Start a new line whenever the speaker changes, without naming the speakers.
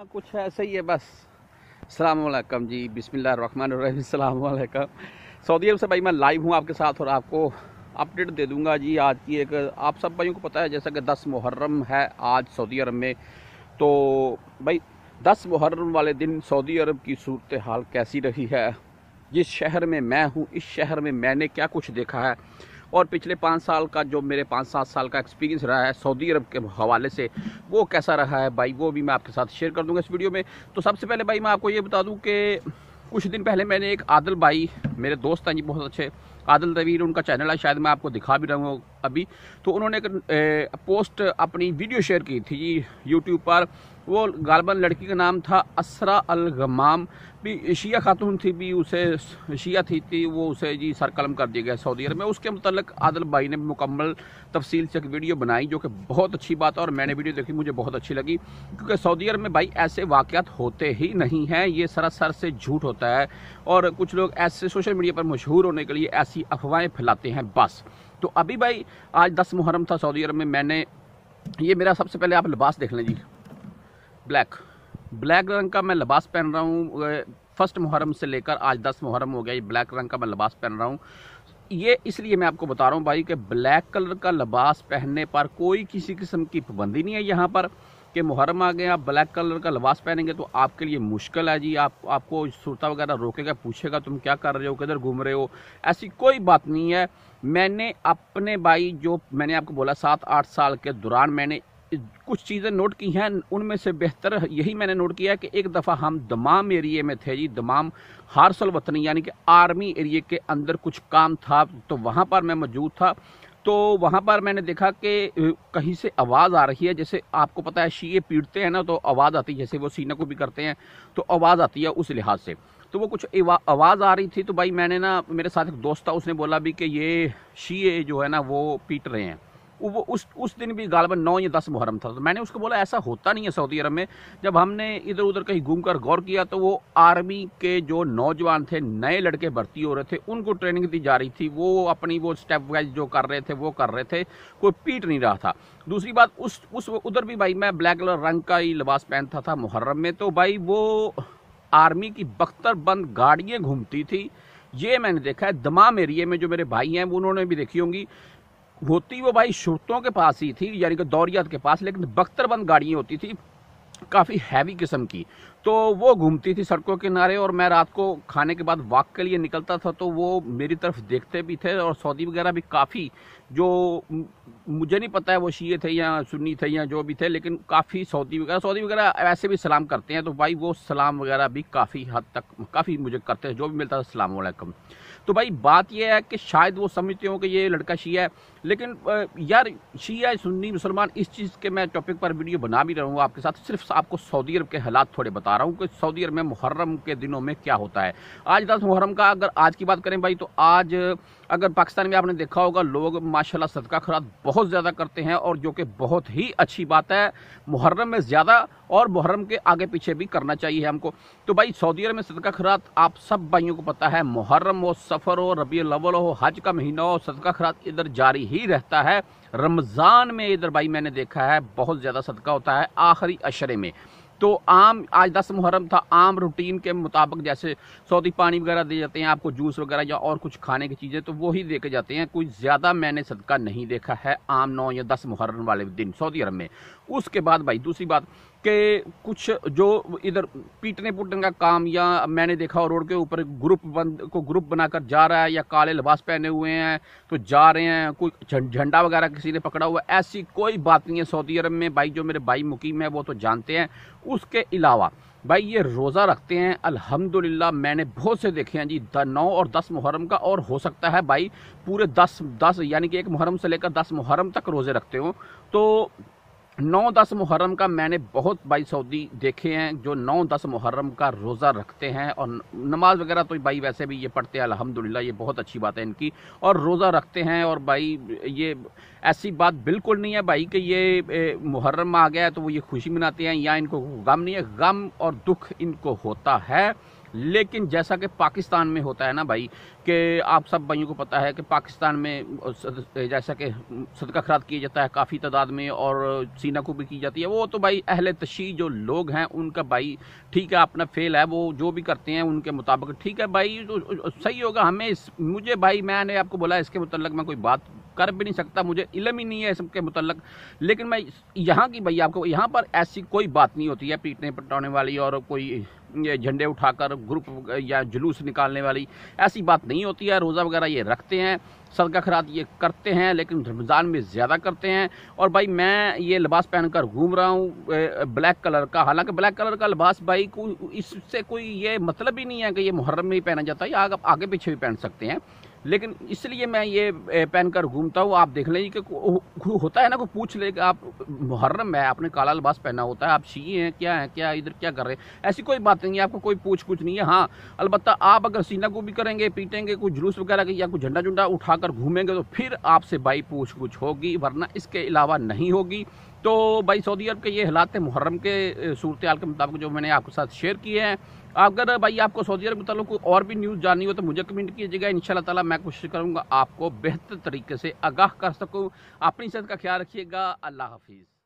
ہاں، کچھ ہے صحیح ہے بس السلام علیکم جی بسم اللہ الرحمن الرحیم السلام علیکم سعودی عرب سے بھائی میں لائیو ہوں آپ کے ساتھ اور آپ کو اپڈیٹ دے دوں گا جی آج کی ایک آپ سب بھائیوں کو پتہ ہے جیسا کہ دس محرم ہے آج سعودی عرب میں تو بھائی دس محرم والے دن سعودی عرب کی صورتحال کیسی رہی ہے جس شہر میں میں ہوں اس شہر میں میں نے کیا کچھ دیکھا ہے اور پچھلے پانچ سال کا جو میرے پانچ سات سال کا ایکسپیرینس رہا ہے سعودی عرب کے حوالے سے وہ کیسا رہا ہے بھائی وہ بھی میں آپ کے ساتھ شیئر کر دوں گا اس ویڈیو میں تو سب سے پہلے بھائی میں آپ کو یہ بتا دوں کہ کچھ دن پہلے میں نے ایک عادل بھائی میرے دوست ہیں جی بہت اچھے عادل رویر ان کا چینل ہے شاید میں آپ کو دکھا بھی رہا ہوں ابھی تو انہوں نے ایک پوسٹ اپنی ویڈیو شیئر کی تھی جی یوٹیوب پر وہ غالباً لڑکی کا نام تھا اسرا الغمام بھی شیعہ خاتون تھی بھی اسے شیعہ تھی تھی وہ اسے جی سر قلم کر دیا گیا سعودی عرب میں اس کے متعلق عادل بھائی نے مکمل تفصیل سے ایک ویڈیو بنائی جو کہ بہت اچھی بات ہے اور میں نے ویڈیو دیکھی مجھے بہت اچھی لگی کیونکہ سعودی عرب میں بھائی ایسے واقعات ہوتے ہی نہیں ہیں یہ سراسر سے جھوٹ ہوتا ہے اور کچھ لوگ ایسے سوشل میڈیا پر مشہور ہونے کے لیے ایسی افواہیں پھیلاتے ہیں بس تو ابھی بھائی آج دس محرم تھا سعودی عرب میں میں نے یہ میرا سب سے پہلے آپ لباس دیکھ لیں جی بلیک بلیک رنگ کا میں لباس پہن رہا ہوں فرسٹ محرم سے لے کر آج دس محرم ہو گیا یہ بلیک رنگ کا میں لباس پہن رہا ہوں یہ اس لیے میں آپ کو بتا رہا ہوں بھائی کہ بلیک کلر کا لباس پہننے پر کوئی کسی قسم کی پابندی نہیں ہے یہاں پر کہ محرم آ گئے آپ بلیک کلر کا لباس پہنیں گے تو آپ کے لیے مشکل ہے جی آپ آپ کو صورتہ وغیرہ روکے گا پوچھے گا تم کیا کر رہے ہو کدھر گھوم رہے ہو ایسی کوئی بات نہیں ہے میں نے اپنے بھائی جو میں نے آپ کو بولا سات آٹھ سال کے دوران میں نے کچھ چیزیں نوٹ کی ہیں ان میں سے بہتر یہی میں نے نوٹ کیا ہے کہ ایک دفعہ ہم دمام ایریے میں تھے جی دمام ہارسل وطنی یعنی کہ آرمی ایریے کے اندر کچھ کام تھا تو وہاں پر میں موجود تھا تو وہاں پر میں نے دیکھا کہ کہیں سے آواز آ رہی ہے جیسے آپ کو پتہ ہے شیعے پیٹتے ہیں نا تو آواز آتی ہے جیسے وہ سینہ کو بھی کرتے ہیں تو آواز آتی ہے اس لحاظ سے تو وہ کچھ آواز آ رہی تھی تو بھائی میں نے نا میرے ساتھ ایک دوست تھا اس نے بولا بھی کہ یہ شیئے جو ہے نا وہ پیٹ رہے ہیں وہ اس اس دن بھی غالباً نو یا دس محرم تھا تو میں نے اس کو بولا ایسا ہوتا نہیں ہے سعودی عرب میں جب ہم نے ادھر ادھر کہیں گھوم کر غور کیا تو وہ آرمی کے جو نوجوان تھے نئے لڑکے بھرتی ہو رہے تھے ان کو ٹریننگ دی جا رہی تھی وہ اپنی وہ اسٹیپ وائز جو کر رہے تھے وہ کر رہے تھے کوئی پیٹ نہیں رہا تھا دوسری بات اس اس ادھر بھی بھائی میں بلیک کلر رنگ کا ہی لباس پہنتا تھا محرم میں تو بھائی وہ آرمی کی بختر بند گاڑیاں گھومتی تھی یہ میں نے دیکھا ہے دمام ایریے میں جو میرے بھائی ہیں وہ انہوں نے بھی دیکھی ہوں گی ہوتی وہ بھائی شرطوں کے پاس ہی تھی یعنی کہ دوریت کے پاس لیکن بختر بند گاڑییں ہوتی تھی کافی ہیوی قسم کی تو وہ گھومتی تھی سڑکوں کنارے اور میں رات کو کھانے کے بعد واک کے لیے نکلتا تھا تو وہ میری طرف دیکھتے بھی تھے اور سعودی وغیرہ بھی کافی جو مجھے نہیں پتہ ہے وہ شیئے تھے یا سنی تھے یا جو بھی تھے لیکن کافی سعودی وغیرہ سعودی وغیرہ ایسے بھی سلام کرتے ہیں تو بھائی وہ سلام وغیرہ بھی کافی حد تک کافی مجھے کرتے ہیں جو بھی ملتا تھا سلام علیکم تو بھائی بات یہ ہے کہ شاید وہ سمجھتے ہوں کہ یہ لڑکا شیعہ ہے لیکن یار شیعہ سنی مسلمان اس چیز کے میں ٹاپک پر ویڈیو بنا بھی رہا ہوں آپ کے ساتھ صرف آپ کو سعودی عرب کے حالات تھوڑے بتا رہا ہوں کہ سعودی عرب میں محرم کے دنوں میں کیا ہوتا ہے آج دس محرم کا اگر آج کی بات کریں بھائی تو آج اگر پاکستان میں آپ نے دیکھا ہوگا لوگ ماشاءاللہ صدقہ خراب بہت زیادہ کرتے ہیں اور جو کہ بہت ہی اچھی بات ہے محرم میں زیادہ اور محرم کے آگے پیچھے بھی کرنا چاہیے ہم کو تو بھائی سعودی عرب میں صدقہ خرات آپ سب بھائیوں کو پتہ ہے محرم ہو سفر ہو ربی الاول ہو حج کا مہینہ ہو صدقہ خرات ادھر جاری ہی رہتا ہے رمضان میں ادھر بھائی میں نے دیکھا ہے بہت زیادہ صدقہ ہوتا ہے آخری اشرے میں تو عام آج دس محرم تھا عام روٹین کے مطابق جیسے سعودی پانی وغیرہ دے جاتے ہیں آپ کو جوس وغیرہ یا اور کچھ کھانے کی چیزیں تو وہی دے کے جاتے ہیں کوئی زیادہ میں نے صدقہ نہیں دیکھا ہے عام نو یا دس محرم والے دن سعودی عرب میں اس کے بعد بھائی دوسری بات کہ کچھ جو ادھر پیٹنے پوٹنے کا کام یا میں نے دیکھا روڈ کے اوپر گروپ بند کو گروپ بنا کر جا رہا ہے یا کالے لباس پہنے ہوئے ہیں تو جا رہے ہیں کوئی جھنڈا وغیرہ کسی نے پکڑا ہوا ہے ایسی کوئی بات نہیں ہے سعودی عرب میں بھائی جو میرے بھائی مقیم ہے وہ تو جانتے ہیں اس کے علاوہ بھائی یہ روزہ رکھتے ہیں الحمدللہ میں نے بہت سے دیکھے ہیں جی نو اور دس محرم کا اور ہو سکتا ہے بھائی پورے دس دس یعنی کہ ایک محرم سے لے کر دس محرم تک روزے رکھتے ہوں تو نو دس محرم کا میں نے بہت بائی سعودی دیکھے ہیں جو نو دس محرم کا روزہ رکھتے ہیں اور نماز وغیرہ تو بھائی ویسے بھی یہ پڑھتے ہیں الحمدللہ یہ بہت اچھی بات ہے ان کی اور روزہ رکھتے ہیں اور بھائی یہ ایسی بات بالکل نہیں ہے بھائی کہ یہ محرم آ گیا ہے تو وہ یہ خوشی مناتے ہیں یا ان کو غم نہیں ہے غم اور دکھ ان کو ہوتا ہے لیکن جیسا کہ پاکستان میں ہوتا ہے نا بھائی کہ آپ سب بھائیوں کو پتہ ہے کہ پاکستان میں جیسا کہ صدقہ خراد کیا جاتا ہے کافی تعداد میں اور سینہ کو بھی کی جاتی ہے وہ تو بھائی اہل تشیح جو لوگ ہیں ان کا بھائی ٹھیک ہے اپنا فیل ہے وہ جو بھی کرتے ہیں ان کے مطابق ٹھیک ہے بھائی صحیح ہوگا ہمیں اس مجھے بھائی میں نے آپ کو بولا اس کے متعلق میں کوئی بات کر بھی نہیں سکتا مجھے علم ہی نہیں ہے اس کے متعلق لیکن میں یہاں کی بھائی آپ کو یہاں پر ایسی کوئی بات نہیں ہوتی ہے پیٹنے پٹانے والی اور کوئی جھنڈے اٹھا کر گروپ یا جلوس نکالنے والی ایسی بات نہیں ہوتی ہے روزہ وغیرہ یہ رکھتے ہیں صدقہ خرات یہ کرتے ہیں لیکن رمضان میں زیادہ کرتے ہیں اور بھائی میں یہ لباس پہن کر گھوم رہا ہوں بلیک کلر کا حالانکہ بلیک کلر کا لباس بھائی کو اس سے کوئی یہ مطلب ہی نہیں ہے کہ یہ محرم میں ہی پہنا جاتا ہے یا آپ آگے پیچھے بھی پہن سکتے ہیں لیکن اس لیے میں یہ پہن کر گھومتا ہوں آپ دیکھ لیں کہ ہوتا ہے نا کوئی پوچھ لے کہ آپ محرم ہے آپ نے کالا لباس پہنا ہوتا ہے آپ شیعہ ہیں کیا ہیں کیا ادھر کیا کر رہے ہیں ایسی کوئی بات نہیں ہے آپ کو کوئی پوچھ کچھ نہیں ہے ہاں البتہ آپ اگر سینہ کو بھی کریں گے پیٹیں گے کوئی جلوس وغیرہ یا کوئی جھنڈا جھنڈا اٹھا کر گھومیں گے تو پھر آپ سے بائی پوچھ گچھ ہوگی ورنہ اس کے علاوہ نہیں ہوگی تو بھائی سعودی عرب کے یہ حالات محرم کے صورتحال کے مطابق جو میں نے آپ کے ساتھ شیئر کیے ہیں اگر بھائی آپ کو سعودی عرب کے کوئی اور بھی نیوز جاننی ہو تو مجھے کمنٹ کیجیے گا ان شاء اللہ تعالیٰ میں کوشش کروں گا آپ کو بہتر طریقے سے آگاہ کر سکوں اپنی صحت کا خیال رکھیے گا اللہ حافظ